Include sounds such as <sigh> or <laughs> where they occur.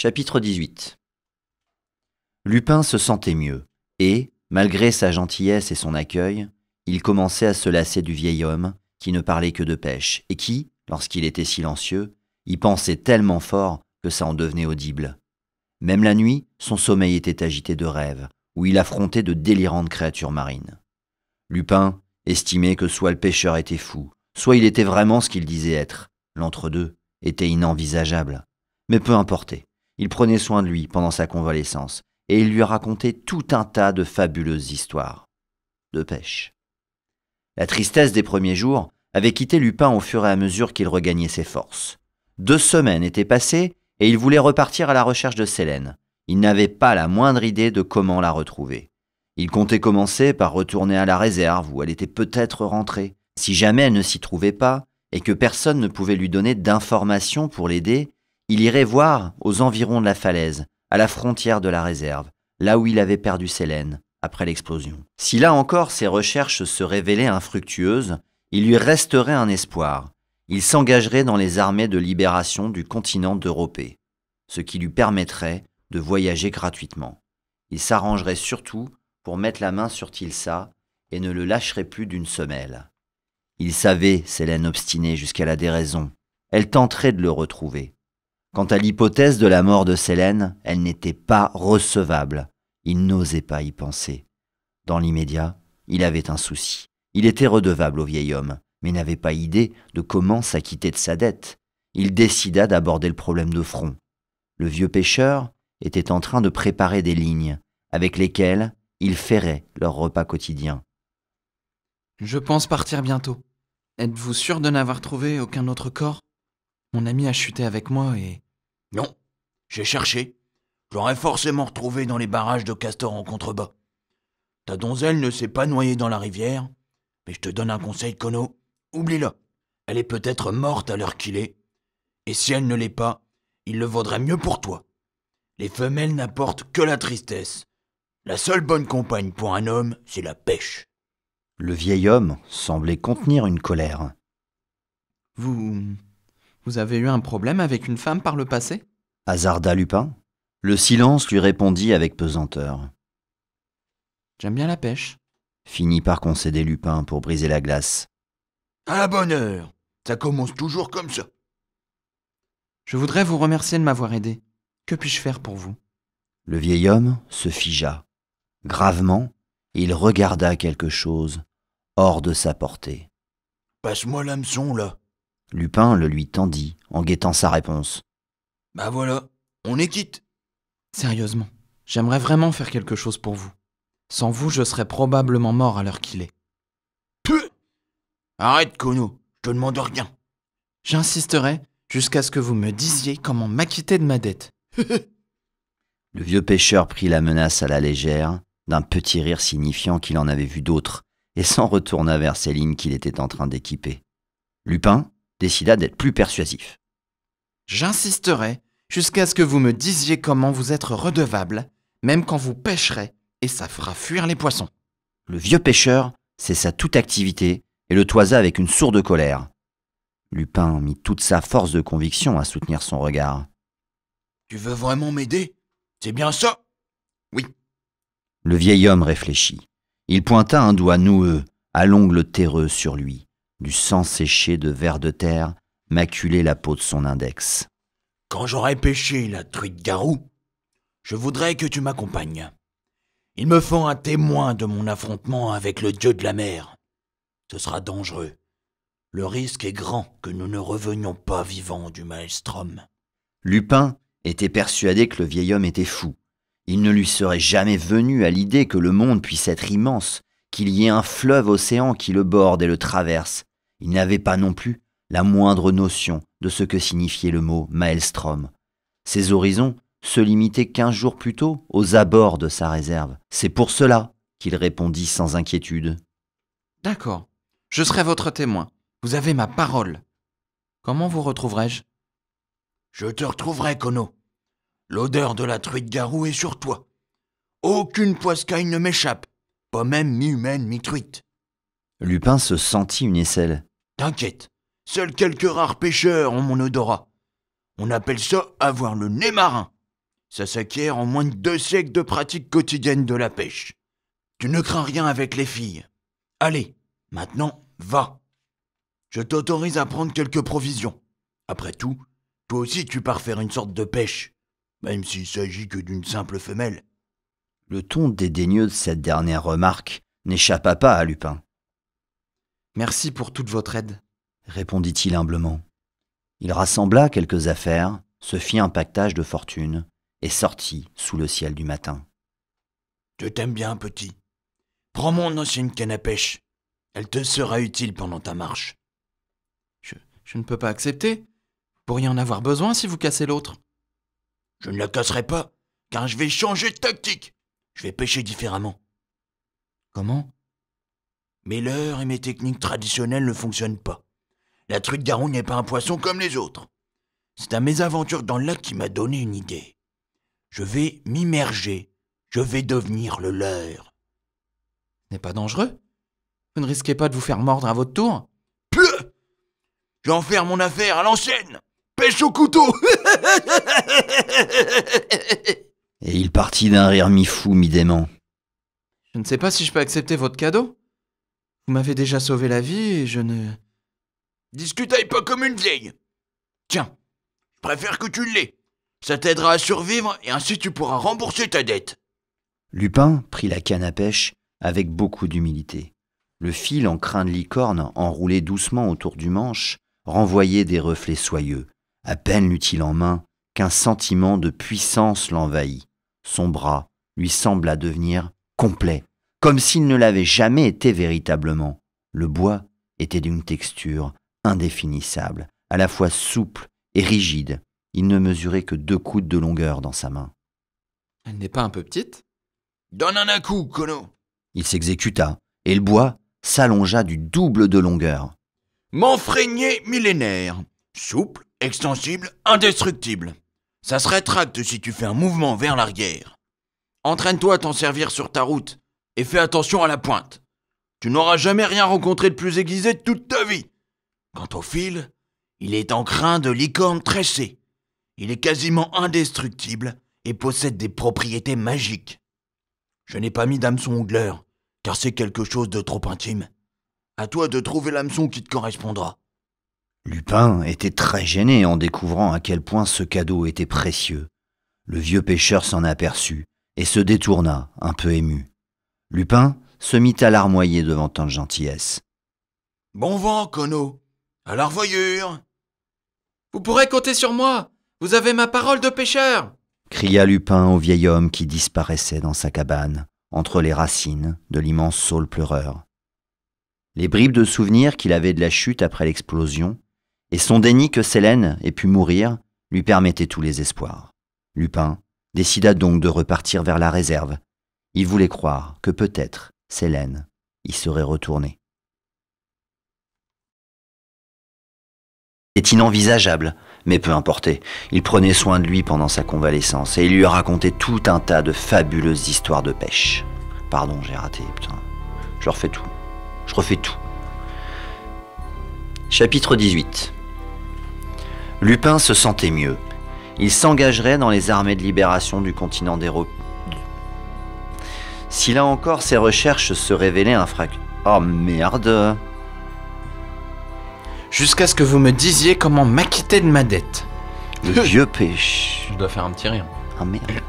Chapitre 18 Lupin se sentait mieux, et, malgré sa gentillesse et son accueil, il commençait à se lasser du vieil homme, qui ne parlait que de pêche, et qui, lorsqu'il était silencieux, y pensait tellement fort que ça en devenait audible. Même la nuit, son sommeil était agité de rêves, où il affrontait de délirantes créatures marines. Lupin estimait que soit le pêcheur était fou, soit il était vraiment ce qu'il disait être. L'entre-deux était inenvisageable. Mais peu importait. Il prenait soin de lui pendant sa convalescence, et il lui racontait tout un tas de fabuleuses histoires. De pêche. La tristesse des premiers jours avait quitté Lupin au fur et à mesure qu'il regagnait ses forces. Deux semaines étaient passées, et il voulait repartir à la recherche de Célène. Il n'avait pas la moindre idée de comment la retrouver. Il comptait commencer par retourner à la réserve où elle était peut-être rentrée. Si jamais elle ne s'y trouvait pas, et que personne ne pouvait lui donner d'informations pour l'aider, il irait voir aux environs de la falaise, à la frontière de la réserve, là où il avait perdu Sélène après l'explosion. Si là encore ses recherches se révélaient infructueuses, il lui resterait un espoir. Il s'engagerait dans les armées de libération du continent d'Europée, ce qui lui permettrait de voyager gratuitement. Il s'arrangerait surtout pour mettre la main sur Tilsa et ne le lâcherait plus d'une semelle. Il savait Sélène obstinée jusqu'à la déraison. Elle tenterait de le retrouver. Quant à l'hypothèse de la mort de Célène, elle n'était pas recevable. Il n'osait pas y penser. Dans l'immédiat, il avait un souci. Il était redevable au vieil homme, mais n'avait pas idée de comment s'acquitter de sa dette. Il décida d'aborder le problème de front. Le vieux pêcheur était en train de préparer des lignes, avec lesquelles il ferait leur repas quotidien. Je pense partir bientôt. Êtes-vous sûr de n'avoir trouvé aucun autre corps Mon ami a chuté avec moi et non, j'ai cherché. J'aurais forcément retrouvé dans les barrages de castors en contrebas. Ta donzelle ne s'est pas noyée dans la rivière, mais je te donne un conseil, Conno, Oublie-la. Elle est peut-être morte à l'heure qu'il est. Et si elle ne l'est pas, il le vaudrait mieux pour toi. Les femelles n'apportent que la tristesse. La seule bonne compagne pour un homme, c'est la pêche. Le vieil homme semblait contenir une colère. Vous vous avez eu un problème avec une femme par le passé hasarda Lupin. Le silence lui répondit avec pesanteur. J'aime bien la pêche, finit par concéder Lupin pour briser la glace. À la bonne heure Ça commence toujours comme ça Je voudrais vous remercier de m'avoir aidé. Que puis-je faire pour vous Le vieil homme se figea. Gravement, il regarda quelque chose hors de sa portée. Passe-moi l'hameçon, là Lupin le lui tendit, en guettant sa réponse. Bah voilà, on est quitte. Sérieusement, j'aimerais vraiment faire quelque chose pour vous. Sans vous, je serais probablement mort à l'heure qu'il est. Puh Arrête, Kono, je te demande rien. J'insisterai jusqu'à ce que vous me disiez comment m'acquitter de ma dette. <laughs> le vieux pêcheur prit la menace à la légère, d'un petit rire signifiant qu'il en avait vu d'autres, et s'en retourna vers Céline qu'il était en train d'équiper. Lupin, décida d'être plus persuasif. J'insisterai jusqu'à ce que vous me disiez comment vous être redevable, même quand vous pêcherez, et ça fera fuir les poissons. Le vieux pêcheur cessa toute activité et le toisa avec une sourde colère. Lupin mit toute sa force de conviction à soutenir son regard. Tu veux vraiment m'aider C'est bien ça Oui. Le vieil homme réfléchit. Il pointa un doigt noueux à l'ongle terreux sur lui du sang séché de vers de terre maculait la peau de son index. Quand j'aurai pêché la truite garou, je voudrais que tu m'accompagnes. Il me font un témoin de mon affrontement avec le dieu de la mer. Ce sera dangereux. Le risque est grand que nous ne revenions pas vivants du maelstrom. Lupin était persuadé que le vieil homme était fou. Il ne lui serait jamais venu à l'idée que le monde puisse être immense, qu'il y ait un fleuve océan qui le borde et le traverse, il n'avait pas non plus la moindre notion de ce que signifiait le mot maelstrom. Ses horizons se limitaient quinze jours plus tôt aux abords de sa réserve. C'est pour cela qu'il répondit sans inquiétude. D'accord, je serai votre témoin. Vous avez ma parole. Comment vous retrouverai-je Je te retrouverai, Kono. L'odeur de la truite garou est sur toi. Aucune poiscaille ne m'échappe, pas même mi-humaine, mi-truite. Lupin se sentit une aisselle. T'inquiète, seuls quelques rares pêcheurs ont mon odorat. On appelle ça avoir le nez marin. Ça s'acquiert en moins de deux siècles de pratique quotidienne de la pêche. Tu ne crains rien avec les filles. Allez, maintenant, va. Je t'autorise à prendre quelques provisions. Après tout, toi aussi tu pars faire une sorte de pêche, même s'il s'agit que d'une simple femelle. Le ton dédaigneux de cette dernière remarque n'échappa pas à Lupin. Merci pour toute votre aide, répondit-il humblement. Il rassembla quelques affaires, se fit un pactage de fortune, et sortit sous le ciel du matin. Je t'aime bien, petit. Prends mon ancienne canne à pêche. Elle te sera utile pendant ta marche. Je, ne peux pas accepter. Vous pourriez en avoir besoin si vous cassez l'autre. Je ne la casserai pas, car je vais changer de tactique. Je vais pêcher différemment. Comment mes leurres et mes techniques traditionnelles ne fonctionnent pas. La truite garou n'est pas un poisson comme les autres. C'est un mésaventure dans le lac qui m'a donné une idée. Je vais m'immerger. Je vais devenir le leur. Ce n'est pas dangereux Vous ne risquez pas de vous faire mordre à votre tour Peu J'enferme mon affaire à l'ancienne Pêche au couteau <laughs> Et il partit d'un rire mi-fou, mi-dément. Je ne sais pas si je peux accepter votre cadeau. Vous m'avez déjà sauvé la vie et je ne. Discutaille pas comme une vieille Tiens, je préfère que tu l'aies. Ça t'aidera à survivre et ainsi tu pourras rembourser ta dette. Lupin prit la canne à pêche avec beaucoup d'humilité. Le fil en crin de licorne, enroulé doucement autour du manche, renvoyait des reflets soyeux. À peine l'eut-il en main qu'un sentiment de puissance l'envahit. Son bras lui sembla devenir complet, comme s'il ne l'avait jamais été véritablement. Le bois était d'une texture indéfinissable, à la fois souple et rigide. Il ne mesurait que deux coudes de longueur dans sa main. Elle n'est pas un peu petite Donne un coup, Kono Il s'exécuta, et le bois s'allongea du double de longueur. M'enfreigner millénaire Souple, extensible, indestructible. Ça se rétracte si tu fais un mouvement vers l'arrière. Entraîne-toi à t'en servir sur ta route et fais attention à la pointe. Tu n'auras jamais rien rencontré de plus aiguisé de toute ta vie. Quant au fil, il est en crin de licorne tressée. Il est quasiment indestructible et possède des propriétés magiques. Je n'ai pas mis d'hameçon ongleur, car c'est quelque chose de trop intime. À toi de trouver l'hameçon qui te correspondra. Lupin était très gêné en découvrant à quel point ce cadeau était précieux. Le vieux pêcheur s'en aperçut et se détourna, un peu ému. Lupin se mit à larmoyer devant tant de gentillesse. Bon vent, conno À la revoyure. Vous pourrez compter sur moi. Vous avez ma parole de pêcheur. cria Lupin au vieil homme qui disparaissait dans sa cabane, entre les racines de l'immense saule pleureur. Les bribes de souvenirs qu'il avait de la chute après l'explosion, et son déni que Célène ait pu mourir, lui permettaient tous les espoirs. Lupin décida donc de repartir vers la réserve, il voulait croire que peut-être Célène y serait retournée. C'est inenvisageable, mais peu importe. Il prenait soin de lui pendant sa convalescence et il lui racontait tout un tas de fabuleuses histoires de pêche. Pardon, j'ai raté, Je refais tout. Je refais tout. Chapitre 18 Lupin se sentait mieux. Il s'engagerait dans les armées de libération du continent des si là encore ses recherches se révélaient un frac... Oh merde Jusqu'à ce que vous me disiez comment m'acquitter de ma dette. Le vieux pêche. Je dois faire un petit rire. Ah merde.